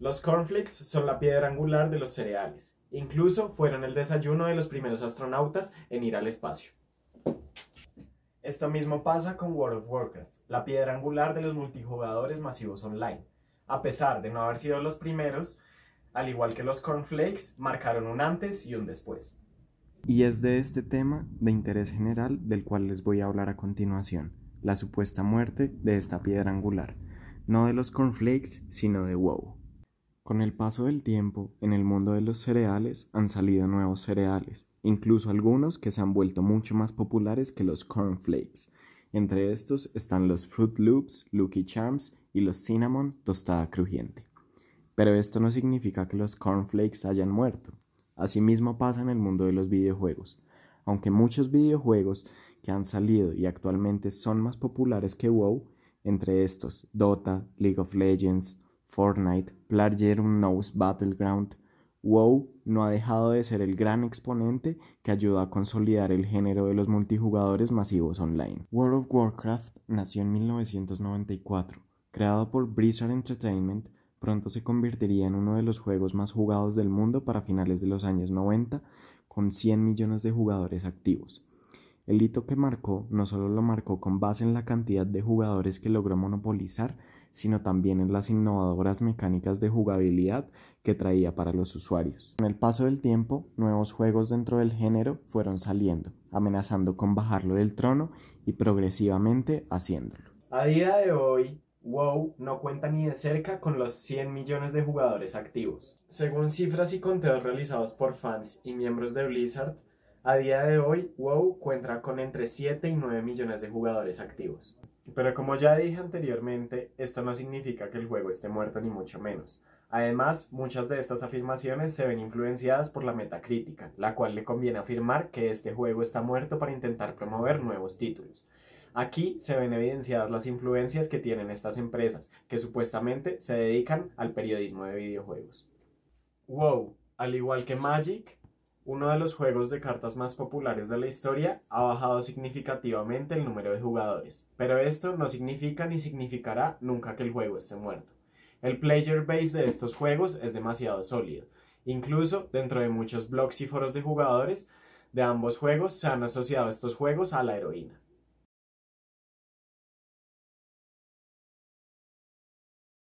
Los cornflakes son la piedra angular de los cereales. Incluso fueron el desayuno de los primeros astronautas en ir al espacio. Esto mismo pasa con World of Warcraft, la piedra angular de los multijugadores masivos online. A pesar de no haber sido los primeros, al igual que los cornflakes, marcaron un antes y un después. Y es de este tema de interés general del cual les voy a hablar a continuación, la supuesta muerte de esta piedra angular, no de los cornflakes, sino de WoW. Con el paso del tiempo, en el mundo de los cereales han salido nuevos cereales, incluso algunos que se han vuelto mucho más populares que los cornflakes. Entre estos están los Fruit Loops, Lucky Charms y los Cinnamon Tostada Crujiente. Pero esto no significa que los cornflakes hayan muerto. Asimismo pasa en el mundo de los videojuegos. Aunque muchos videojuegos que han salido y actualmente son más populares que WoW, entre estos Dota, League of Legends, Fortnite, unknown's Battleground, WoW no ha dejado de ser el gran exponente que ayudó a consolidar el género de los multijugadores masivos online. World of Warcraft nació en 1994. Creado por Blizzard Entertainment, pronto se convertiría en uno de los juegos más jugados del mundo para finales de los años 90, con 100 millones de jugadores activos. El hito que marcó no solo lo marcó con base en la cantidad de jugadores que logró monopolizar, sino también en las innovadoras mecánicas de jugabilidad que traía para los usuarios. Con el paso del tiempo, nuevos juegos dentro del género fueron saliendo, amenazando con bajarlo del trono y progresivamente haciéndolo. A día de hoy, WoW no cuenta ni de cerca con los 100 millones de jugadores activos. Según cifras y conteos realizados por fans y miembros de Blizzard, a día de hoy WoW cuenta con entre 7 y 9 millones de jugadores activos. Pero como ya dije anteriormente, esto no significa que el juego esté muerto ni mucho menos. Además, muchas de estas afirmaciones se ven influenciadas por la metacrítica, la cual le conviene afirmar que este juego está muerto para intentar promover nuevos títulos. Aquí se ven evidenciadas las influencias que tienen estas empresas, que supuestamente se dedican al periodismo de videojuegos. WoW, al igual que Magic, uno de los juegos de cartas más populares de la historia, ha bajado significativamente el número de jugadores, pero esto no significa ni significará nunca que el juego esté muerto. El player base de estos juegos es demasiado sólido. Incluso dentro de muchos blogs y foros de jugadores de ambos juegos se han asociado estos juegos a la heroína.